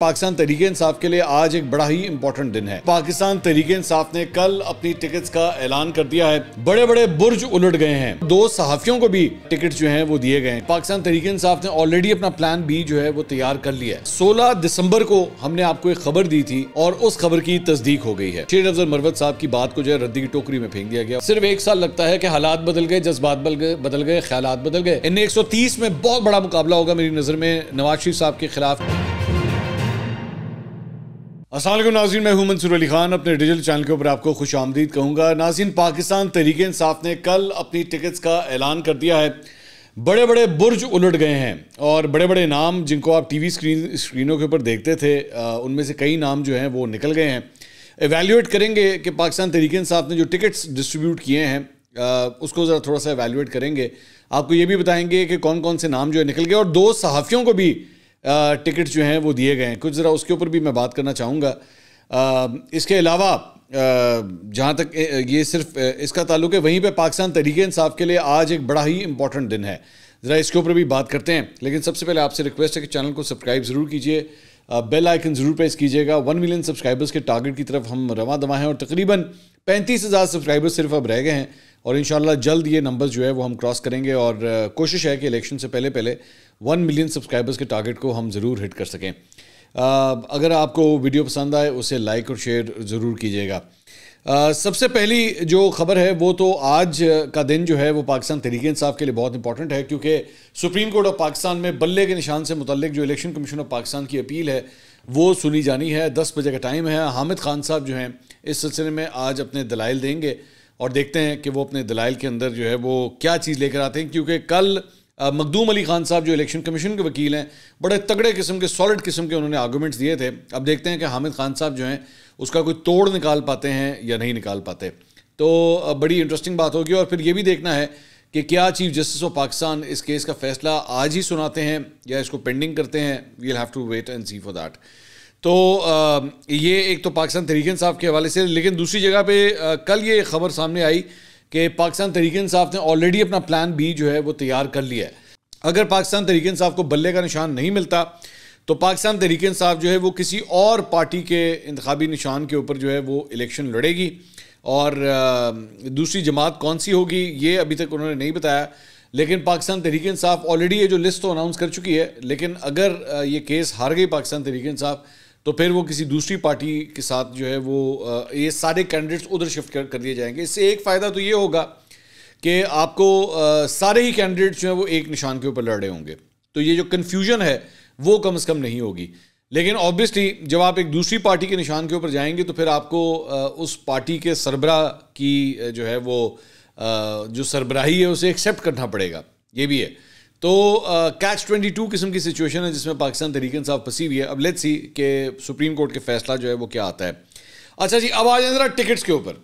पाकिस्तान तरीके इंसाफ के लिए आज एक बड़ा ही इंपॉर्टेंट दिन है पाकिस्तान तरीके इंसाफ ने कल अपनी टिकट्स का ऐलान कर दिया है बड़े बड़े बुर्ज उलट गए हैं दो सहाफियों को भी टिकट जो है वो दिए गए हैं पाकिस्तान तरीके इंसाफ ने ऑलरेडी अपना प्लान बी जो है वो तैयार कर लिया है सोलह दिसंबर को हमने आपको एक खबर दी थी और उस खबर की तस्दीक हो गई है शेर अफजल मरवत साहब की बात को जो है रद्दी की टोकरी में फेंक दिया गया सिर्फ एक साल लगता है की हालात बदल गए जज्बात बदल गए ख्याल बदल गए इन एक में बहुत बड़ा मुकाबला होगा मेरी नजर में नवाज शरीफ साहब के खिलाफ असल नाज़िन मैं हूं मंसूर अली खान अपने डिजिटल चैनल के ऊपर आपको खुश आमदीद कहूँगा नाजीन पाकिस्तान तहरीक इंसाफ ने कल अपनी टिकट्स का ऐलान कर दिया है बड़े बड़े बुर्ज उलट गए हैं और बड़े बड़े नाम जिनको आप टी वी स्क्रीन स्क्रीनों के ऊपर देखते थे उनमें से कई नाम जो हैं वो निकल गए हैं एवेल्यूट करेंगे कि पाकिस्तान तहरीक इंसाफ ने जो टिकट्स डिस्ट्रीब्यूट किए हैं उसको ज़रा थोड़ा सा एवेल्यूट करेंगे आपको ये भी बताएंगे कि कौन कौन से नाम जो है निकल गए और दो सहाफ़ियों को भी टिकट्स जो हैं वो दिए गए हैं कुछ ज़रा उसके ऊपर भी मैं बात करना चाहूँगा इसके अलावा जहाँ तक ये सिर्फ इसका ताल्लुक है वहीं पे पाकिस्तान तरीके इंसाफ के लिए आज एक बड़ा ही इंपॉर्टेंट दिन है ज़रा इसके ऊपर भी बात करते हैं लेकिन सबसे पहले आपसे रिक्वेस्ट है कि चैनल को सब्सक्राइब ज़रूर कीजिए बेल आइकन ज़रूर प्रेस कीजिएगा वन मिलियन सब्सक्राइबर्स के टारगेट की तरफ हम रवा दवा हैं और तकरीबन पैंतीस हज़ार सब्सक्राइबर्स सिर्फ अब रह गए हैं और इन जल्द ये नंबर जो है वो हम क्रॉस करेंगे और कोशिश है कि इलेक्शन से पहले पहले वन मिलियन सब्सक्राइबर्स के टारगेट को हम ज़रूर हिट कर सकें अगर आपको वीडियो पसंद आए उसे लाइक और शेयर ज़रूर कीजिएगा सबसे पहली जो खबर है वो तो आज का दिन जो है वो पाकिस्तान तरीके इंसाफ के लिए बहुत इंपॉर्टेंट है क्योंकि सुप्रीम कोर्ट ऑफ पाकिस्तान में बल्ले के निशान से मुतलक जो इलेक्शन कमीशन ऑफ पाकिस्तान की अपील है वो सुनी जानी है दस बजे का टाइम है हामिद खान साहब जो हैं इस सिलसिले में आज अपने दलाइल देंगे और देखते हैं कि वो अपने दलाइल के अंदर जो है वो क्या चीज़ लेकर आते हैं क्योंकि कल मखदूम अली खान साहब जो इलेक्शन कमीशन के वकील हैं बड़े तगड़े किस्म के सॉलिड किस्म के उन्होंने आर्गूमेंट्स दिए थे अब देखते हैं कि हामिद खान साहब जो हैं उसका कोई तोड़ निकाल पाते हैं या नहीं निकाल पाते तो बड़ी इंटरेस्टिंग बात होगी और फिर ये भी देखना है कि क्या चीफ जस्टिस ऑफ पाकिस्तान इस केस का फैसला आज ही सुनाते हैं या इसको पेंडिंग करते हैं we'll have to wait and see for that तो ये एक तो पाकिस्तान तरीकन साहब के हवाले से लेकिन दूसरी जगह पे कल ये खबर सामने आई कि पाकिस्तान तरीके इंसाफ ने ऑलरेडी अपना प्लान बी जो है वो तैयार कर लिया है अगर पाकिस्तान तरीके इंसाफ को बल्ले का निशान नहीं मिलता तो पाकिस्तान तरीके इंसाफ जो है वो किसी और पार्टी के इंतबी निशान के ऊपर जो है वो इलेक्शन लड़ेगी और दूसरी जमात कौन सी होगी ये अभी तक उन्होंने नहीं बताया लेकिन पाकिस्तान तरीके इंसाफ ऑलरेडी ये जो लिस्ट तो अनाउंस कर चुकी है लेकिन अगर ये केस हार गई पाकिस्तान तरीके इंसाफ तो फिर वो किसी दूसरी पार्टी के साथ जो है वो ये सारे कैंडिडेट्स उधर शिफ्ट कर, कर दिए जाएंगे इससे एक फ़ायदा तो ये होगा कि आपको सारे ही कैंडिडेट्स जो हैं वो एक निशान के ऊपर लड़े होंगे तो ये जो कन्फ्यूजन है वो कम से कम नहीं होगी लेकिन ऑब्वियसली जब आप एक दूसरी पार्टी के निशान के ऊपर जाएंगे तो फिर आपको उस पार्टी के सरबरा की जो है वो जो सरबराही है उसे एक्सेप्ट करना पड़ेगा ये भी है तो कैच ट्वेंटी टू किस्म की सिचुएशन है जिसमें पाकिस्तान तरीकन साहब फंसी हुई है अब लेट्स सी कि सुप्रीम कोर्ट के फैसला जो है वो क्या आता है अच्छा जी अब आ जाए जरा टिकट्स के ऊपर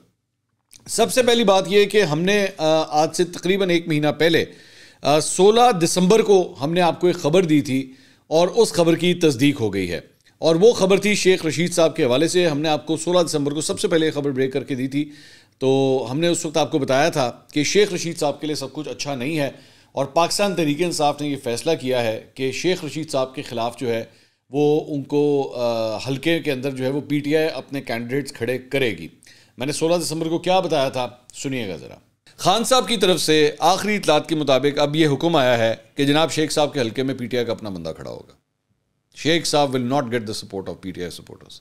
सबसे पहली बात यह कि हमने आज से तकरीबन एक महीना पहले सोलह दिसंबर को हमने आपको एक ख़बर दी थी और उस खबर की तस्दीक हो गई है और वो खबर थी शेख रशीद साहब के हवाले से हमने आपको 16 दिसंबर को सबसे पहले खबर ब्रेक करके दी थी तो हमने उस वक्त आपको बताया था कि शेख रशीद साहब के लिए सब कुछ अच्छा नहीं है और पाकिस्तान तहरीक इंसाफ ने यह फ़ैसला किया है कि शेख रशीद साहब के ख़िलाफ़ जो है वो उनको हल्के के अंदर जो है वो पी टी आई अपने कैंडिडेट्स खड़े करेगी मैंने सोलह दिसंबर को क्या बताया था सुनिएगा ज़रा खान साहब की तरफ से आखिरी इतलात के मुताबिक अब ये हुक्म आया है कि जनाब शेख साहब के हल्के में पी टी आई का अपना बंदा खड़ा होगा शेख साहब will not get the support of P T I supporters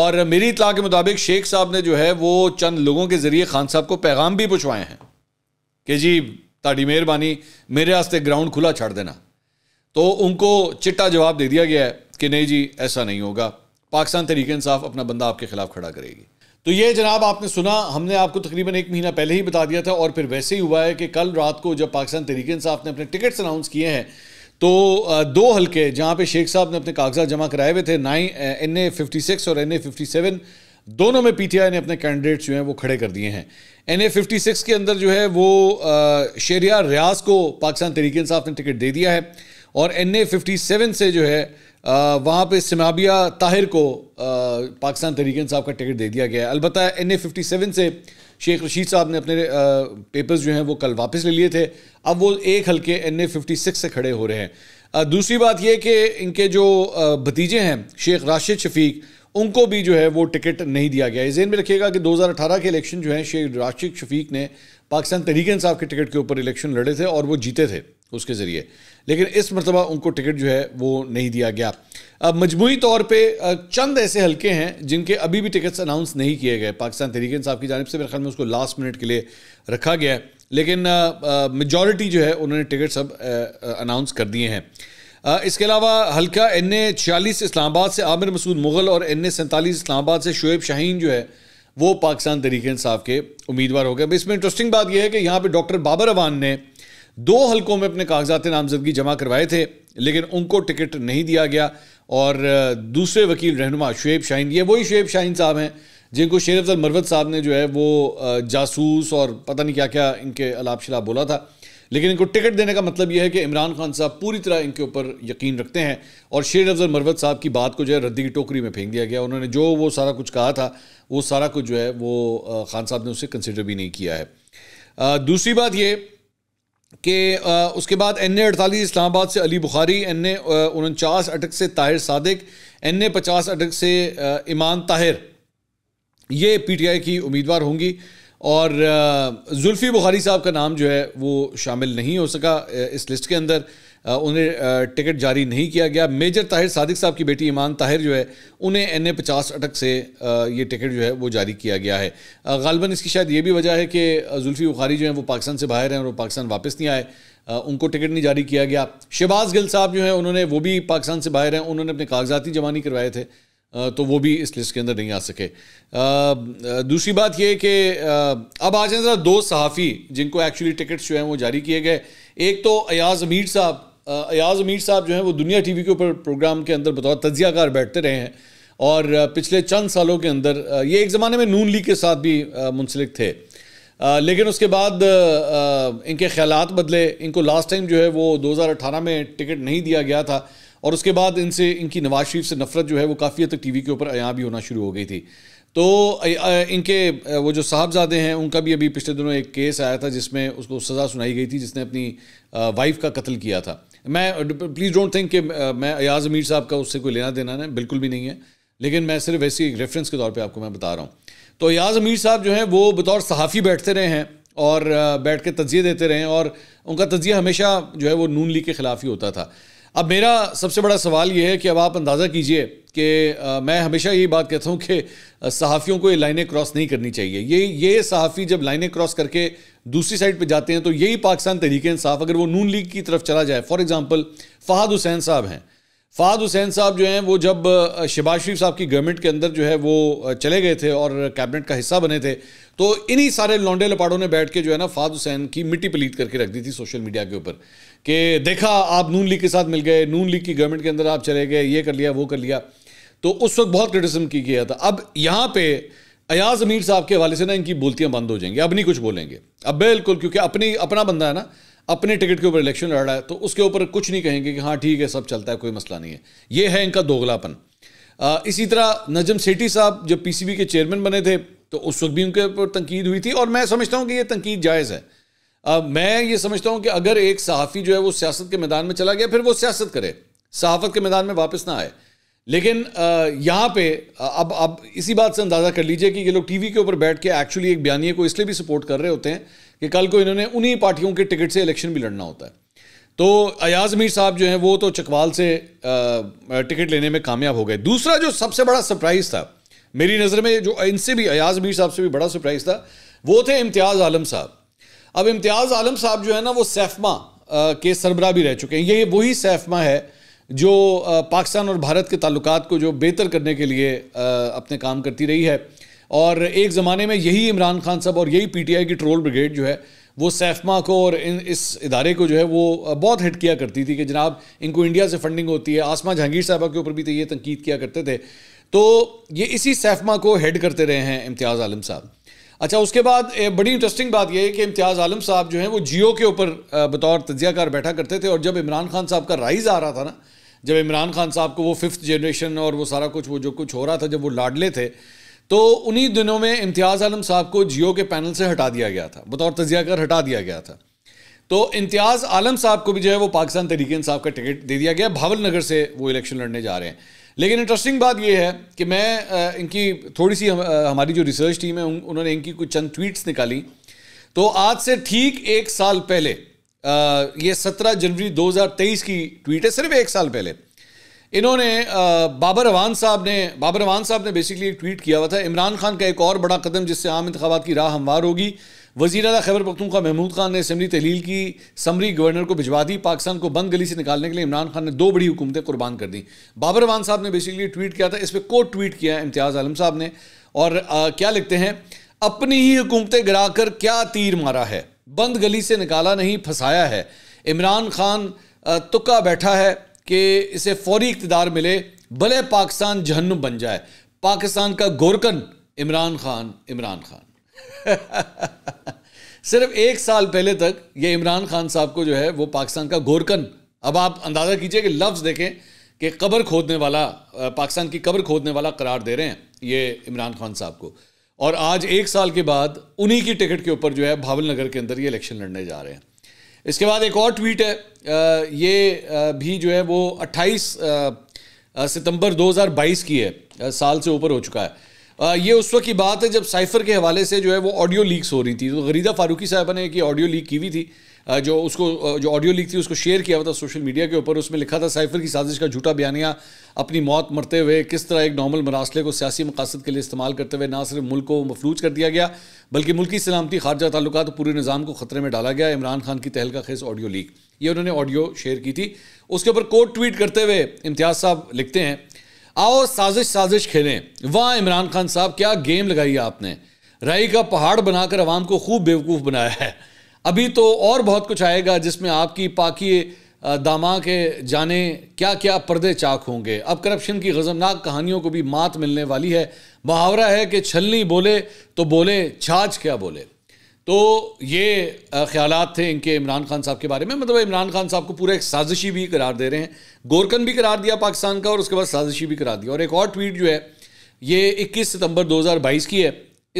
और मेरी इतला के मुताबिक शेख साहब ने जो है वो चंद लोगों के ज़रिए खान साहब को पैगाम भी पहुँचवाए हैं कि जी ताड़ी मेहरबानी मेरे वास्ते ग्राउंड खुला छड़ देना तो उनको चिट्टा जवाब दे दिया गया है कि नहीं जी ऐसा नहीं होगा पाकिस्तान तरीके इंसाफ अपना बंदा आपके खिलाफ खड़ा करेगी तो ये जनाब आपने सुना हमने आपको तकरीबन एक महीना पहले ही बता दिया था और फिर वैसे ही हुआ है कि कल रात को जब पाकिस्तान तरीके इंसाफ ने अपने टिकट्स अनाउंस किए हैं तो दो हल्के जहाँ पे शेख साहब ने अपने कागजात जमा कराए हुए थे nine N A fifty six और एन ए फिफ्टी सेवन दोनों में पीटीआई ने अपने कैंडिडेट्स जो हैं वो खड़े कर दिए हैं एन ए फिफ्टी सिक्स के अंदर जो है वो शेरिया रियाज को पाकिस्तान तरीके इंसाफ ने टिकट दे दिया है और एन ए फिफ्टी सेवन से जो है वहाँ पे सिमाबिया ताहिर को पाकिस्तान तरीके इंसाफ का टिकट दे दिया गया है अलबत् एन ए फिफ्टी सेवन से शेख रशीद साहब ने अपने पेपर्स जो हैं वो कल वापस ले लिए थे अब वो एक हल्के एन ए फिफ्टी सिक्स से खड़े हो रहे हैं दूसरी बात यह कि इनके जो भतीजे हैं शेख राशिद शफीक उनको भी जो है वो टिकट नहीं दिया गया जेन में रखिएगा कि 2018 के इलेक्शन जो है शेख राशिक शफीक ने पाकिस्तान तरीके इंसाफ के टिकट के ऊपर इलेक्शन लड़े थे और वो जीते थे उसके ज़रिए लेकिन इस मरतबा उनको टिकट जो है वो नहीं दिया गया अब मजमू तौर पर चंद ऐसे हल्के हैं जिनके अभी भी टिकट्स अनाउंस नहीं किए गए पाकिस्तान तरीके इंसाफ की जानब से मेरे ख्याल में उसको लास्ट मिनट के लिए रखा गया है लेकिन मेजॉरिटी जो है उन्होंने टिकट्स अब अनाउंस कर दिए हैं इसके अलावा हल्का एन ए छियालीस इस्लामाबाद से आमिर मसूद मुग़ल और एन ए सैंतालीस इस्लामाबाद से शुएब शाहीन जो है वो पाकिस्तान तरीके इंसाफ के उम्मीदवार हो गए इसमें इंटरेस्टिंग बात यह है कि यहाँ पर डॉक्टर बाबर अवान ने दो हल्कों में अपने कागजात नामजदगी जमा करवाए थे लेकिन उनको टिकट नहीं दिया गया और दूसरे वकील रहनुमा शुएब शाहीन ये वही शुएब शाहीन साहब हैं जिनको शेर अफजल मरवत साहब ने जो है वो जासूस और पता नहीं क्या क्या इनके अलाप शिलाप बोला था लेकिन इनको टिकट देने का मतलब यह है कि इमरान खान साहब पूरी तरह इनके ऊपर यकीन रखते हैं और शेर अफजल मरवत साहब की बात को जो है रद्दी की टोकरी में फेंक दिया गया उन्होंने जो वो सारा कुछ कहा था वो सारा कुछ जो है वो खान साहब ने उसे कंसिडर भी नहीं किया है दूसरी बात ये कि उसके बाद एन ए अड़तालीस इस्लामाबाद से अली बुखारी एन ए उनचास अटक से ताहिर सादिक एन ए पचास अटक से ईमान ताहिर ये पी टी आई की उम्मीदवार होंगी और जुल्फ़ी बुखारी साहब का नाम जो है वो शामिल नहीं हो सका इस लिस्ट के अंदर उन्हें टिकट जारी नहीं किया गया मेजर ताहिर सादिक साहब की बेटी ईमान ताहिर जो है उन्हें एन ए पचास अटक से ये टिकट जो है वो जारी किया गया है गालबन इसकी शायद ये भी वजह है कि जुल्फ़ी बुखारी जो है वो पाकिस्तान से बाहर हैं और वो पाकिस्तान वापस नहीं आए उनको टिकट नहीं जारी किया गया शहबाज गिल साहब जो हैं उन्होंने वो भी पाकिस्तान से बाहर हैं उन्होंने अपने कागजाती जमा नहीं करवाए थे तो वो भी इस लिस्ट के अंदर नहीं आ सके दूसरी बात ये कि अब आ जाए ज़रा दो सहाफ़ी जिनको एक्चुअली टिकट्स जो हैं वो जारी किए गए एक तो अयाज़ अमीर साहब अयाज़ अमीर साहब जो हैं वो दुनिया टीवी के ऊपर प्रोग्राम के अंदर बतौर तजियाकार बैठते रहे हैं और पिछले चंद सालों के अंदर ये एक ज़माने में नून लीग के साथ भी मुंसलिक थे लेकिन उसके बाद इनके ख्याल बदले इनको लास्ट टाइम जो है वो अठारह में टिकट नहीं दिया गया था और उसके बाद इनसे इनकी नवाज शरीफ से नफरत जो है वो काफ़ी हद तक वी के ऊपर अयाँ भी होना शुरू हो गई थी तो इनके वो जो साहबजादे हैं उनका भी अभी पिछले दिनों एक केस आया था जिसमें उसको सज़ा सुनाई गई थी जिसने अपनी वाइफ का कत्ल किया था मैं प्लीज़ डोंट थिंक कि मैं अयाज अमीर साहब का उससे कोई लेना देना है बिल्कुल भी नहीं है लेकिन मैं सिर्फ ऐसी एक रेफरेंस के तौर पे आपको मैं बता रहा हूँ तो अयाज अमीर साहब जो हैं वो बतौर सहाफ़ी बैठते रहे हैं और बैठ के तजिए देते रहे हैं और उनका तजिया हमेशा जो है वो नून लीग के ख़िलाफ़ ही होता था अब मेरा सबसे बड़ा सवाल ये है कि अब आप अंदाज़ा कीजिए कि मैं हमेशा यही बात कहता हूँ कि सहाफ़ियों को ये लाइनें क्रॉस नहीं करनी चाहिए ये ये सहाफ़ी जब लाइनें क्रॉस करके दूसरी साइड पे जाते हैं तो यही पाकिस्तान तरीके इंसाफ अगर वो नून लीग की तरफ चला जाए फॉर एग्ज़ाम्पल फ़हद हुसैन साहब हैं फ़ाद हुसैन साहब जो हैं वो जब शहबाज शरीफ साहब की गवर्नमेंट के अंदर जो है वो चले गए थे और कैबिनेट का हिस्सा बने थे तो इन्हीं सारे लौंडे लपाड़ों ने बैठ के जो है ना फ़ाद हुसैन की मिट्टी पलीत करके रख दी थी सोशल मीडिया के ऊपर कि देखा आप नून लीग के साथ मिल गए नून लीग की गवर्नमेंट के अंदर आप चले गए ये कर लिया वो कर लिया तो उस वक्त बहुत क्रिटिसम की गया था अब यहाँ पे अयाज अमीर साहब के हवाले से ना इनकी बोलतियाँ बंद हो जाएंगी अब नहीं कुछ बोलेंगे अब बिल्कुल क्योंकि अपनी अपना बंदा है ना अपने टिकट के ऊपर इलेक्शन लड़ रहा है तो उसके ऊपर कुछ नहीं कहेंगे कि हाँ ठीक है सब चलता है कोई मसला नहीं है ये है इनका दोगलापन इसी तरह नजम सेठी साहब जब पीसीबी के चेयरमैन बने थे तो उस वक्त भी उनके ऊपर तनकीद हुई थी और मैं समझता हूँ कि ये तनकीद जायज़ है आ, मैं ये समझता हूँ कि अगर एक सहाफ़ी जो है वो सियासत के मैदान में चला गया फिर वो सियासत करे सहाफ़त के मैदान में वापस ना आए लेकिन यहाँ पे अब अब इसी बात से अंदाज़ा कर लीजिए कि ये लोग टीवी के ऊपर बैठ के एक्चुअली एक बयानिए को इसलिए भी सपोर्ट कर रहे होते हैं कि कल को इन्होंने उन्हीं पार्टियों के टिकट से इलेक्शन भी लड़ना होता है तो अयाज मीर साहब जो हैं वो तो चकवाल से टिकट लेने में कामयाब हो गए दूसरा जो सबसे बड़ा सरप्राइज़ था मेरी नज़र में जो इनसे भी अयाज मीर साहब से भी बड़ा सरप्राइज़ था वो थे इम्तियाज़ आलम साहब अब इम्तियाज़ आलम साहब जो है ना वो सैफमा के सरबरा भी रह चुके हैं ये वही सैफमा है जो पाकिस्तान और भारत के ताल्लुक को जो बेहतर करने के लिए अपने काम करती रही है और एक ज़माने में यही इमरान खान साहब और यही पीटीआई की ट्रोल ब्रिगेड जो है वो सैफमा को और इन इस इदारे को जो है वो बहुत हिट किया करती थी कि जनाब इनको इंडिया से फंडिंग होती है आसमा जहांगीर साहबा के ऊपर भी तो ये तनकीद किया करते थे तो ये इसी सैफमा को हेड करते रहे हैं इम्तियाज़ आलम साहब अच्छा उसके बाद बड़ी इंटरेस्टिंग बात यह है कि इम्तियाज़ आलम साहब जो हैं वो जियो के ऊपर बतौर तजिया बैठा करते थे और जब इमरान खान साहब का राइज आ रहा था ना जब इमरान खान साहब को वो फिफ्थ जनरेशन और वो सारा कुछ वो जो कुछ हो रहा था जब वो लाडले थे तो उन्हीं दिनों में इम्तियाज़ आलम साहब को जियो के पैनल से हटा दिया गया था बतौर तजिया कर हटा दिया गया था तो इम्तियाज़ आलम साहब को भी जो है वो पाकिस्तान तरीके साहब का टिकट दे दिया गया भावल नगर से वो इलेक्शन लड़ने जा रहे हैं लेकिन इंटरेस्टिंग बात यह है कि मैं इनकी थोड़ी सी हम, हमारी जो रिसर्च टीम है उन्होंने इनकी कुछ चंद ट्वीट्स निकाली तो आज से ठीक एक साल पहले ये 17 जनवरी 2023 की ट्वीट है सिर्फ एक साल पहले इन्होंने बाबर अवान साहब ने बाबर अवान साहब ने बेसिकली एक ट्वीट किया हुआ था इमरान खान का एक और बड़ा कदम जिससे आम इंतबात की राह हमवार होगी वजी अला खैबर का महमूद खान ने इसम्बली तहलील की समरी गवर्नर को भिजवा दी पाकिस्तान को बंद गली से निकालने के लिए इमरान खान ने दो बड़ी हुकूमतें कुर्बान कर दी बाबर अवान साहब ने बेसिकली ट्वीट किया था इस पर कोट ट्वीट किया इम्तियाज़ आलम साहब ने और क्या लिखते हैं अपनी ही हुकूमतें गिरा कर क्या तीर मारा है बंद गली से निकाला नहीं फंसाया है इमरान खान तुक्का बैठा है कि इसे फौरी इकतदार मिले भले पाकिस्तान जहन्नुम बन जाए पाकिस्तान का गोरकन इमरान खान इमरान खान सिर्फ एक साल पहले तक ये इमरान खान साहब को जो है वो पाकिस्तान का गोरकन अब आप अंदाज़ा कीजिए कि लफ्ज़ देखें कि कब्र खोदने वाला पाकिस्तान की कब्र खोदने वाला करार दे रहे हैं ये इमरान खान साहब को और आज एक साल के बाद उन्हीं की टिकट के ऊपर जो है भावल नगर के अंदर ये इलेक्शन लड़ने जा रहे हैं इसके बाद एक और ट्वीट है ये भी जो है वो 28 सितंबर 2022 की है साल से ऊपर हो चुका है ये उस वक्त की बात है जब साइफर के हवाले से जो है वो ऑडियो लीक्स हो रही थी तो गरीदा फारूकी साहबा ने एक ऑडियो लीक की हुई थी जो उसको जो ऑडियो लीक थी उसको शेयर किया हुआ था सोशल मीडिया के ऊपर उसमें लिखा था साइफर की साजिश का झूठा बयानिया अपनी मौत मरते हुए किस तरह एक नॉर्मल मरासले को सियासी मकासद के लिए इस्तेमाल करते हुए ना सिर्फ मुल्क को मफलूज कर दिया गया बल्कि मुल्की सलामती खारजा ताल्लुक तो पूरे निज़ाम को ख़तरे में डाला गया इमरान खान की तहल का खेज ऑडियो लीक ये उन्होंने ऑडियो शेयर की थी उसके ऊपर कोर्ट ट्वीट करते हुए इम्तियाज़ साहब लिखते हैं आओ साजिश साजिश खेलें वाह इमरान खान साहब क्या गेम लगाई है आपने राई का पहाड़ बनाकर आवाम को खूब बेवकूफ़ बनाया है अभी तो और बहुत कुछ आएगा जिसमें आपकी पाकि दामा के जाने क्या क्या पर्दे चाक होंगे अब करप्शन की गजमनाक कहानियों को भी मात मिलने वाली है मुहावरा है कि छलनी बोले तो बोले छाछ क्या बोले तो ये ख्याल थे इनके इमरान खान साहब के बारे में मतलब इमरान खान साहब को पूरा एक साजिशी भी करार दे रहे हैं गोरकन भी करार दिया पाकिस्तान का और उसके बाद साजिशी भी करार दिया और एक और ट्वीट जो है ये 21 सितंबर 2022 की है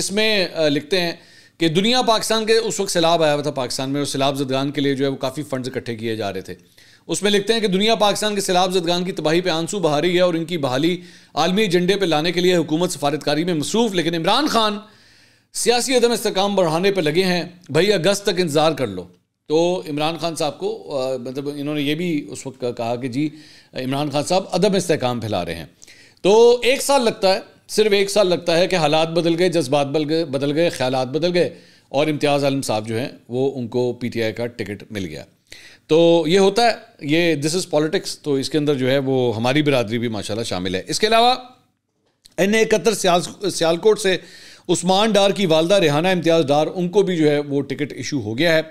इसमें लिखते हैं कि दुनिया पाकिस्तान के उस वक्त सैलाब आया हुआ था पाकिस्तान में और सैलाब जदगान के लिए जो है वो काफ़ी फंड्स इकट्ठे किए जा रहे थे उसमें लिखते हैं कि दुनिया पाकिस्तान के सैलाब जदगान की तबाही पर आंसू बहा रही है और इनकी बहाली आलमी एजेंडे पर लाने के लिए हुकूमत सफारतकारी में मसरूफ़ लेकिन इमरान खान सियासी अदम इसकाम बढ़ाने पर लगे हैं भाई अगस्त तक इंतज़ार कर लो तो इमरान खान साहब को मतलब इन्होंने ये भी उस वक्त कहा कि जी इमरान खान साहब अदम इसकाम फैला रहे हैं तो एक साल लगता है सिर्फ एक साल लगता है कि हालात बदल गए जज्बात बदल गए बदल गए ख्याल बदल गए और इम्तियाज़ आलम साहब जो हैं वो उनको पी टी आई का टिकट मिल गया तो ये होता है ये दिस इज़ पॉलिटिक्स तो इसके अंदर जो है वो हमारी बिरादरी भी माशाल्लाह शामिल है इसके अलावा एन इकहत्तर सियालकोट से उस्मान डार की वालदा रेहाना इम्तियाज़ डार उनको भी जो है वो टिकट इशू हो गया है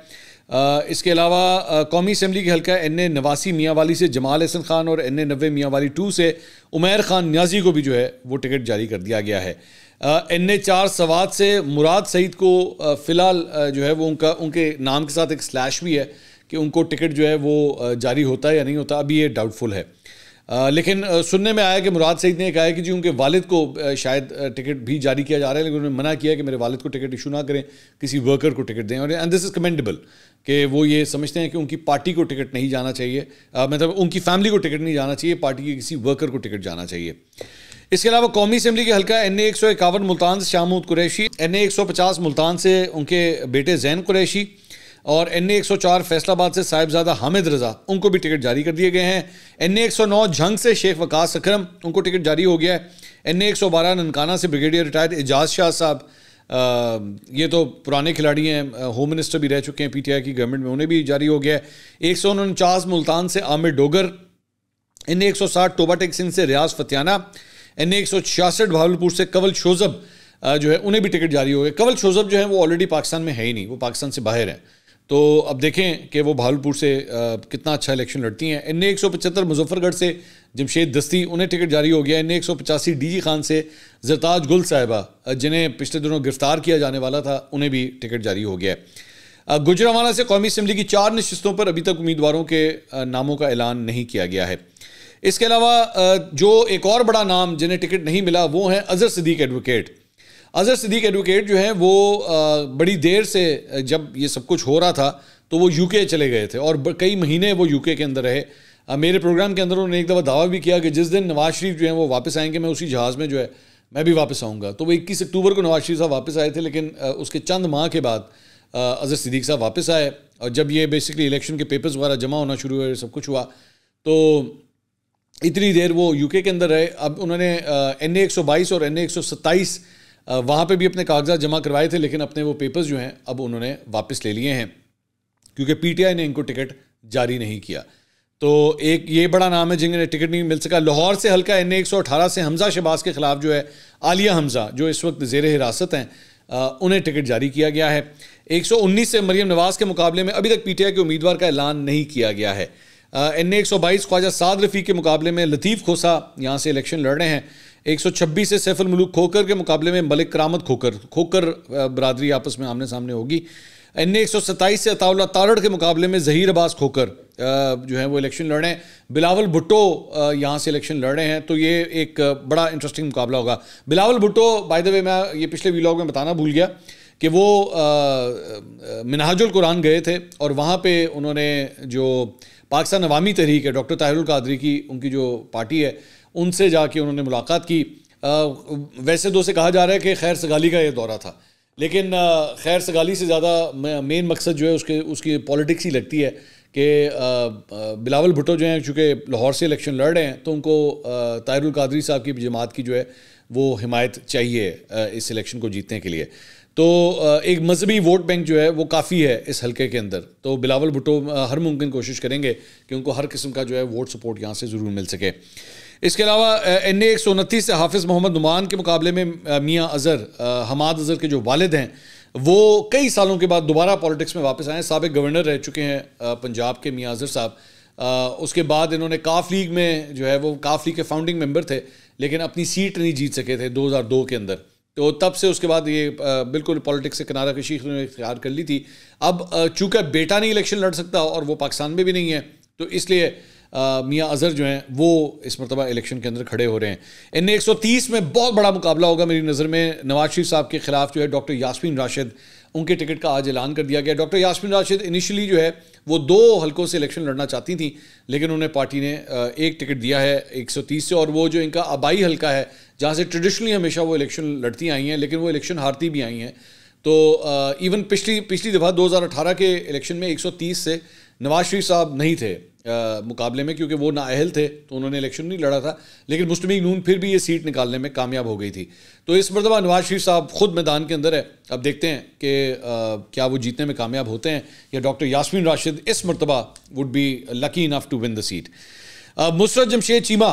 इसके अलावा कौमी असम्बली के हल्का एन ए नवासी मियाँ वाली से जमाल अहसन खान और एन ए नबे मियाँ वाली टू से उमेर खान न्याजी को भी जो है वो टिकट जारी कर दिया गया है एन ए चार सवाद से मुराद सईद को फ़िलहाल जो है वो उनका उनके नाम के साथ एक स्लैश भी है कि उनको टिकट जो है वो जारी होता है या नहीं होता अभी ये डाउटफुल है आ, लेकिन सुनने में आया कि मुराद सईद ने कहा है कि जी उनके वालिद को शायद टिकट भी जारी किया जा रहा है लेकिन उन्होंने मना किया कि मेरे वालिद को टिकट इशू ना करें किसी वर्कर को टिकट दें और एंड दिस इज़ कमेंडेबल कि वो ये समझते हैं कि उनकी पार्टी को टिकट नहीं जाना चाहिए मतलब उनकी फैमिली को टिकट नहीं जाना चाहिए पार्टी के किसी वर्कर को टिकट जाना चाहिए इसके अलावा कौमी असम्बली के हल्का एन ए एक सौ इक्यावन मुल्तान से शामूद कुरैशी एन ए एक सौ पचास मुल्तान से उनके बेटे जैन कुरैशी और एन ए एक सौ चार फैसलाबाद से साहिबजादा हामिद रज़ा उनको भी टिकट जारी कर दिए गए हैं एन ए एक सौ नौ झंग से शेख वकास अक्रम उनको टिकट जारी हो गया है एन ए एक सौ बारह ननकाना से ब्रिगेडियर रिटायर्ड एजाज शाह साहब ये तो पुराने खिलाड़ी हैं होम मिनिस्टर भी रह चुके हैं पीटीआई की गवर्नमेंट में उन्हें भी जारी हो गया है एक सौ उनचास मुल्तान से आमिर डोगर एन एक सौ साठ टोबाटेक सिंह से रियाज फतियाना एन एक सौ छियासठ भावलपुर से कंवल शोजब जो है उन्हें भी टिकट जारी हो गए कंवल शोजब जो है वो ऑलरेडी पाकिस्तान में है ही नहीं वो पाकिस्तान से बाहर है तो अब देखें कि वो भालपुर से आ, कितना अच्छा इलेक्शन लड़ती हैं इन एक सौ पचहत्तर मुजफ्फरगढ़ से जमशेद दस्ती उन्हें टिकट जारी हो गया इनने एक सौ पचासी डी जी खान से जरताज गुल साहिबा जिन्हें पिछले दिनों गिरफ्तार किया जाने वाला था उन्हें भी टिकट जारी हो गया है गुजरावाला से कौमी असम्बली की चार नशस्तों पर अभी तक उम्मीदवारों के नामों का ऐलान नहीं किया गया है इसके अलावा जो एक और बड़ा नाम जिन्हें टिकट नहीं मिला वो हैं अजहर सदीक एडवोकेट अजहर सिद्दीक एडवोकेट जो हैं वो बड़ी देर से जब ये सब कुछ हो रहा था तो वो यूके चले गए थे और कई महीने वो यूके के अंदर रहे मेरे प्रोग्राम के अंदर उन्होंने एक दफ़ा दावा भी किया कि जिस दिन नवाज शरीफ जो है वो वापस आएंगे मैं उसी जहाज़ में जो है मैं भी वापस आऊँगा तो वो इक्कीस अक्टूबर को नवाज शरीफ साहब वापस आए थे लेकिन उसके चंद माह के बाद अजहर सिद्दीक साहब वापस आए और जब ये बेसिकली इलेक्शन के पेपर्स वगैरह जमा होना शुरू हुए सब कुछ हुआ तो इतनी देर वो यूके के अंदर रहे अब उन्होंने एन ए और एन ए वहाँ पे भी अपने कागजात जमा करवाए थे लेकिन अपने वो पेपर्स जो हैं अब उन्होंने वापस ले लिए हैं क्योंकि पीटीआई ने इनको टिकट जारी नहीं किया तो एक ये बड़ा नाम है जिन्हें टिकट नहीं मिल सका लाहौर से हल्का एन एक से हमजा शबाज के खिलाफ जो है आलिया हमजा जो इस वक्त जेर हिरासत हैं उन्हें टिकट जारी किया गया है 119 से मरीम नवाज के मुकाबले में अभी तक पीटीआई के उम्मीदवार का ऐलान नहीं किया गया है एन ए एक सौ बाईस ख्वाजा साद रफ़ी के मुकाबले में लतीफ़ खोसा यहाँ से इलेक्शन लड़ रहे हैं 126 से सैफुल मलूक खोकर के मुकाबले में मलिक करामत खोकर खोकर बरदरी आपस में आमने सामने होगी एन एक सौ सत्ताईस से अताउल्ला ताड़ के मुकाबले में जहीर अब्बास खोकर जो है वो इलेक्शन लड़ रहे हैं बिलावल भुट्टो यहाँ से इलेक्शन लड़ रहे हैं तो ये एक बड़ा इंटरेस्टिंग मुकाबला होगा Bilawal Bhutto by the way मैं ये पिछले वीलॉग में बताना भूल गया कि वो मिनहाजुल कुरान गए थे और वहाँ पे उन्होंने जो पाकिस्तान अवामी तहरीक है डॉक्टर ताहिरुल कादरी की उनकी जो पार्टी है उनसे जाके उन्होंने मुलाकात की आ, वैसे दो तो से कहा जा रहा है कि खैर सगाली का ये दौरा था लेकिन खैर सगाली से ज़्यादा मेन मकसद जो है उसके उसकी पॉलिटिक्स ही लगती है कि बिलावल भुट्टो जो हैं चूँकि लाहौर से इलेक्शन लड़ रहे हैं तो उनको तायरुल कादरी साहब की जमात की जो है वो हिमायत चाहिए इस इलेक्शन को जीतने के लिए तो एक मजहबी वोट बैंक जो है वो काफ़ी है इस हलके के अंदर तो बिलावल भुट्टो हर मुमकिन कोशिश करेंगे कि उनको हर किस्म का जो है वोट सपोर्ट यहाँ से ज़रूर मिल सके इसके अलावा एन ए एक सौ उनतीस से हाफिज़ मोहम्मद नुमान के मुकाबले में मियाँ अजहर हमाद अज़हर के जो वालद हैं वो कई सालों के बाद दोबारा पॉलिटिक्स में वापस आए हैं सबक गवर्नर रह चुके हैं पंजाब के मियाँ अजहर साहब उसके बाद इन्होंने काफ लीग में जो है वो काफ लीग के फाउंडिंग मेम्बर थे लेकिन अपनी सीट नहीं जीत सके थे दो हज़ार दो के अंदर तो तब से उसके बाद ये बिल्कुल पॉलिटिक्स से किनारा कशी उन्होंने इख्तियार कर ली थी अब चूंकि बेटा नहीं इलेक्शन लड़ सकता और वो पाकिस्तान में भी नहीं है तो इसलिए मियाँ अजहर जो हैं वो इस मरतबा इलेक्शन के अंदर खड़े हो रहे हैं इन एक सौ तीस में बहुत बड़ा मुकाबला होगा मेरी नज़र में नवाज शरीफ साहब के ख़िलाफ़ जो है डॉक्टर यासमिन राशिद उनके टिकट का आज ऐलान कर दिया गया डॉक्टर यासमिन राशिद इनिशियली जो है वो दो हलकों से इलेक्शन लड़ना चाहती थी लेकिन उन्हें पार्टी ने एक टिकट दिया है 130 से और वो जो इनका आबाई हलका है जहाँ से ट्रेडिशनली हमेशा वो इलेक्शन लड़ती आई हैं लेकिन वो इलेक्शन हारती भी आई हैं तो इवन पिछली पिछली दफ़ा 2018 के इलेक्शन में 130 से नवाज शरीफ साहब नहीं थे मुकाबले में क्योंकि वो नाअहल थे तो उन्होंने इलेक्शन नहीं लड़ा था लेकिन मुस्लिम नून फिर भी ये सीट निकालने में कामयाब हो गई थी तो इस मरतबा नवाज शरीफ साहब खुद मैदान के अंदर है अब देखते हैं कि क्या वो जीतने में कामयाब होते हैं या डॉक्टर यासमीन राशिद इस मरतबा would be lucky enough to win the seat Musarrat Jamshed Cheema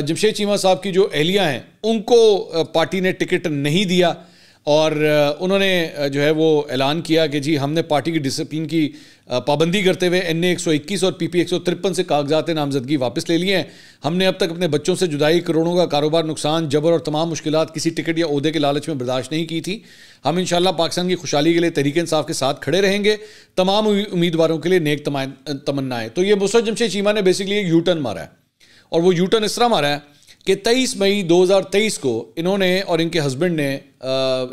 Jamshed Cheema साहब की जो एहलियाँ हैं उनको पार्टी ने टिकट नहीं दिया और उन्होंने जो है वो ऐलान किया कि जी हमने पार्टी की डिसिप्लिन की पाबंदी करते हुए एन ए एक सौ इक्कीस और पी पी एक सौ तिरपन से कागजात नामजदगी वापस ले लिए हैं हमने अब तक अपने बच्चों से जुदाई करोड़ों का कारोबार नुकसान जबर और तमाम मुश्किल किसी टिकट या अहदे के लालच में बर्दाश्त नहीं की थी हम इन पाकिस्तान की खुशहाली के लिए तहरीक इंसाफ के साथ खड़े रहेंगे तमाम उम्मीदवारों के लिए नेक तमन्नाएं तो ये मुसर जमशेद चीमा ने बेसिकली यू यूटर्न मारा है और वो यूटर्न इस तरह मारा है कि 23 मई 2023 को इन्होंने और इनके हस्बैंड ने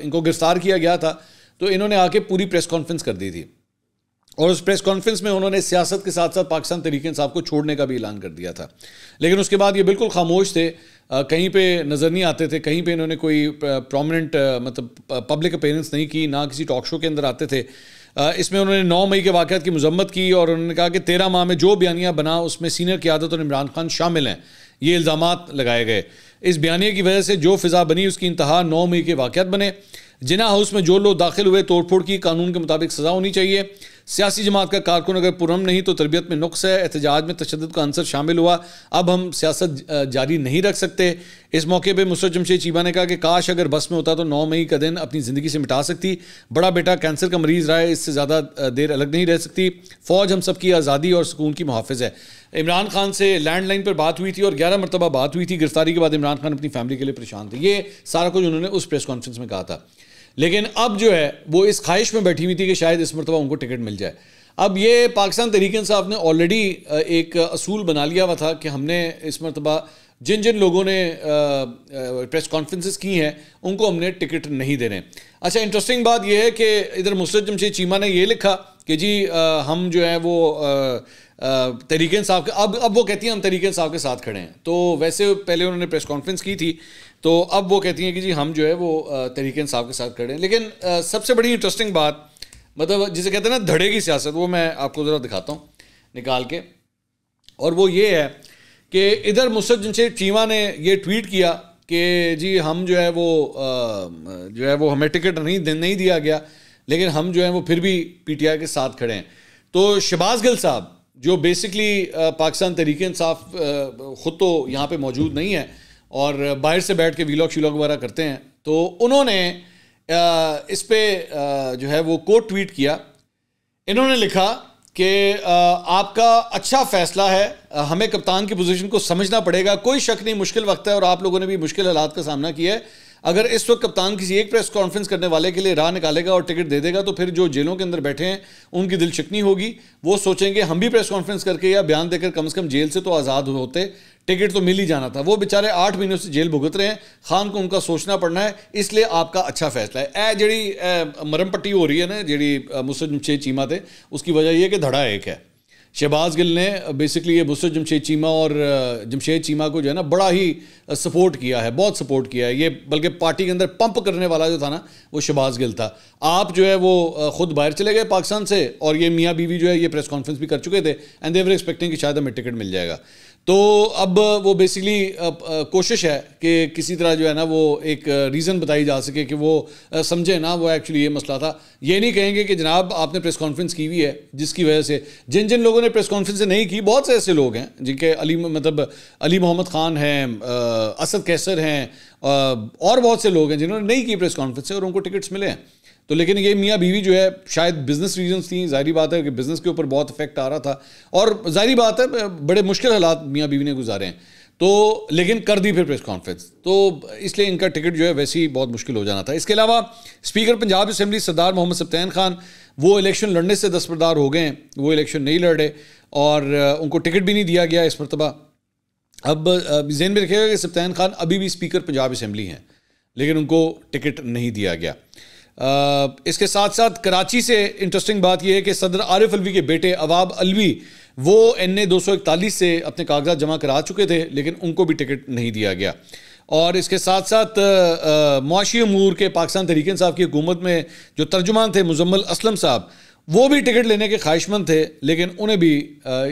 इनको गिरफ्तार किया गया था तो इन्होंने आके पूरी प्रेस कॉन्फ्रेंस कर दी थी और उस प्रेस कॉन्फ्रेंस में उन्होंने सियासत के साथ साथ पाकिस्तान तरीके साहब को छोड़ने का भी ऐलान कर दिया था लेकिन उसके बाद ये बिल्कुल खामोश थे आ, कहीं पे नज़र नहीं आते थे कहीं पे इन्होंने कोई प्रोमिनेंट मतलब पब्लिक अपेयरेंस नहीं की ना किसी टॉक शो के अंदर आते थे आ, इसमें उन्होंने नौ मई के वाक़ात की मजम्मत की और उन्होंने कहा कि तेरह माह में जो बयानियाँ बना उसमें सीनियर क्यादत और इमरान खान शामिल हैं ये इल्ज़ाम लगाए गए इस बयानी की वजह से जो फिजा बनी उसकी इंतहा नौ मई के वाक़त बने जिना हाउस में जो लोग दाखिल हुए तोड़फोड़ की कानून के मुताबिक सज़ा होनी चाहिए सियासी जमात का कारकुन अगर पुरम नहीं तो तरबियत में नुस्ख़ है एहतजाज में तशद का आंसर शामिल हुआ अब हम सियासत जारी नहीं रख सकते इस मौके पर मुस्तर जमशेद चीबा ने कहा कि काश अगर बस में होता तो नौ मई का दिन अपनी ज़िंदगी से मिटा सकती बड़ा बेटा कैंसर का मरीज़ रहा है इससे ज़्यादा देर अलग नहीं रह सकती फ़ौज हम सब की आज़ादी और सुकून की मुहाफ़ है इमरान खान से लैंडलाइन पर बात हुई थी और ग्यारह मरतबा बात हुई थी गिरफ्तारी के बाद इमरान खान अपनी फैमिली के लिए परेशान थे ये सारा कुछ उन्होंने उस प्रेस कॉन्फ्रेंस में कहा था लेकिन अब जो है वो इस ख्वाहिश में बैठी हुई थी कि शायद इस मरतबा उनको टिकट मिल जाए अब ये पाकिस्तान तहरीक साहब ने ऑलरेडी एक असूल बना लिया हुआ था कि हमने इस मरतबा जिन जिन लोगों ने प्रेस कॉन्फ्रेंसेस की हैं उनको हमने टिकट नहीं देने अच्छा इंटरेस्टिंग बात यह है कि इधर मुसरत जमशेद चीमा ने ये लिखा कि जी आ, हम जो है वो तरीके साहब के अब अब वो कहती हैं हम तरीके साहब के साथ खड़े हैं तो वैसे पहले उन्होंने प्रेस कॉन्फ्रेंस की थी तो अब वो कहती हैं कि जी हम जो है वो तरीक़े साहब के साथ खड़े हैं लेकिन आ, सबसे बड़ी इंटरेस्टिंग बात मतलब जिसे कहते हैं ना धड़े की सियासत वो मैं आपको ज़रा दिखाता हूँ निकाल के और वो ये है कि इधर मुसद जमशेद चीमा ने ये ट्वीट किया कि जी हम जो है वो जो है वो हमें टिकट नहीं नहीं दिया गया लेकिन हम जो है वो फिर भी पीटीआई के साथ खड़े हैं तो शबाज गिल साहब जो बेसिकली पाकिस्तान तरीके इंसाफ ख़ुद तो यहाँ पे मौजूद नहीं है और बाहर से बैठ के वीलॉग शीलॉग वगैरह करते हैं तो उन्होंने इस पर जो है वो कोट ट्वीट किया इन्होंने लिखा कि आपका अच्छा फैसला है हमें कप्तान की पोजीशन को समझना पड़ेगा कोई शक नहीं मुश्किल वक्त है और आप लोगों ने भी मुश्किल हालात का सामना किया है अगर इस वक्त कप्तान किसी एक प्रेस कॉन्फ्रेंस करने वाले के लिए राह निकालेगा और टिकट दे देगा तो फिर जो जेलों के अंदर बैठे हैं उनकी दिलचकनी होगी वो सोचेंगे हम भी प्रेस कॉन्फ्रेंस करके या बयान देकर कम से कम जेल से तो आज़ाद होते टिकट तो मिल ही जाना था वो बेचारे आठ महीनों से जेल भुगत रहे हैं खान को उनका सोचना पड़ना है इसलिए आपका अच्छा फैसला है ए जी मरम पट्टी हो रही है ना जी मुसद जमशेद चीमा थे उसकी वजह यह कि धड़ा एक है शहबाज गिल ने बेसिकली ये मुसद जमशेद चीमा और जमशेद चीमा को जो है ना बड़ा ही सपोर्ट किया है बहुत सपोर्ट किया है ये बल्कि पार्टी के अंदर पंप करने वाला जो था ना वो शहबाज गिल था आप जो है वो खुद बाहर चले गए पाकिस्तान से और ये मियाँ बीवी जो है ये प्रेस कॉन्फ्रेंस भी कर चुके थे एंड देवर एक्सपेक्टिंग कि शायद हमें टिकट मिल जाएगा तो अब वो बेसिकली कोशिश है कि किसी तरह जो है ना वो एक रीज़न बताई जा सके कि वो समझे ना वो एक्चुअली ये मसला था ये नहीं कहेंगे कि जनाब आपने प्रेस कॉन्फ्रेंस की हुई है जिसकी वजह से जिन जिन लोगों ने प्रेस कॉन्फ्रेंस नहीं की बहुत से ऐसे लोग हैं जिनके अली मतलब अली मोहम्मद ख़ान हैं असद कैसर हैं और बहुत से लोग हैं जिन्होंने नहीं की प्रेस कॉन्फ्रेंस और उनको टिकट्स मिले हैं तो लेकिन ये मियाँ बीवी जो है शायद बिज़नेस रीजंस थी जाहिर बात है कि बिज़नेस के ऊपर बहुत इफेक्ट आ रहा था और जाहिर बात है बड़े मुश्किल हालात मियाँ बीवी ने गुजारे हैं तो लेकिन कर दी फिर प्रेस कॉन्फ्रेंस तो इसलिए इनका टिकट जो है वैसे ही बहुत मुश्किल हो जाना था इसके अलावा स्पीकर पंजाब असम्बली सरदार मोहम्मद सप्तान खान वो इलेक्शन लड़ने से दस्तरदार हो गए हैं वो इलेक्शन नहीं लड़े और उनको टिकट भी नहीं दिया गया इस मरतबा अब जहन में रखेगा कि सप्तैन खान अभी भी स्पीकर पंजाब असम्बली हैं लेकिन उनको टिकट नहीं दिया गया इसके साथ साथ कराची से इंटरेस्टिंग बात यह है कि सदर आरिफ अलवी के बेटे अवाब अलवी वो एन ए दो सौ इकतालीस से अपने कागजात जमा करा चुके थे लेकिन उनको भी टिकट नहीं दिया गया और इसके साथ साथ मुआशी अमूर के पाकिस्तान तरीकन साहब की हुकूमत में जो तर्जुमान थे मुजम्मल असलम साहब वो भी टिकट लेने के ख्वाहिशमंद थे लेकिन उन्हें भी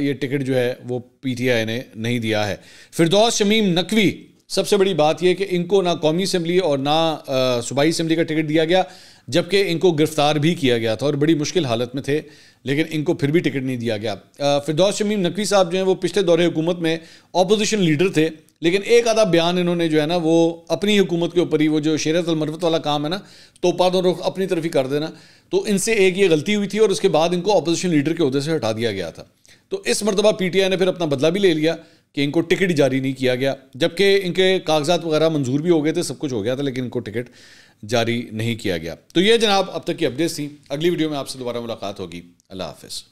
ये टिकट जो है वो पी टी आई ने नहीं दिया है फिरदौस शमीम नकवी सबसे बड़ी बात यह कि इनको ना कौमी असम्बली और ना सूबाई असम्बली का टिकट दिया गया जबकि इनको गिरफ्तार भी किया गया था और बड़ी मुश्किल हालत में थे लेकिन इनको फिर भी टिकट नहीं दिया गया फिरदौस शमीम नकवी साहब जो हैं वो पिछले दौरे हुकूमत में अपोजिशन लीडर थे लेकिन एक आधा बयान इन्होंने जो है ना वो अपनी हुकूमत के ऊपर ही वो जो शेरत अलमरवत वाला काम है ना तोपात और रुख अपनी तरफ ही कर देना तो इनसे एक ये गलती हुई थी और उसके बाद इनको अपोजिशन लीडर के अहदे से हटा दिया गया था तो इस मरतबा पी टी आई ने फिर अपना बदला भी ले लिया कि इनको टिकट जारी नहीं किया गया जबकि इनके कागजात वगैरह मंजूर भी हो गए थे सब कुछ हो गया था लेकिन इनको टिकट जारी नहीं किया गया तो ये जनाब अब तक की अपडेट्स थी अगली वीडियो में आपसे दोबारा मुलाकात होगी अल्लाह हाफिज़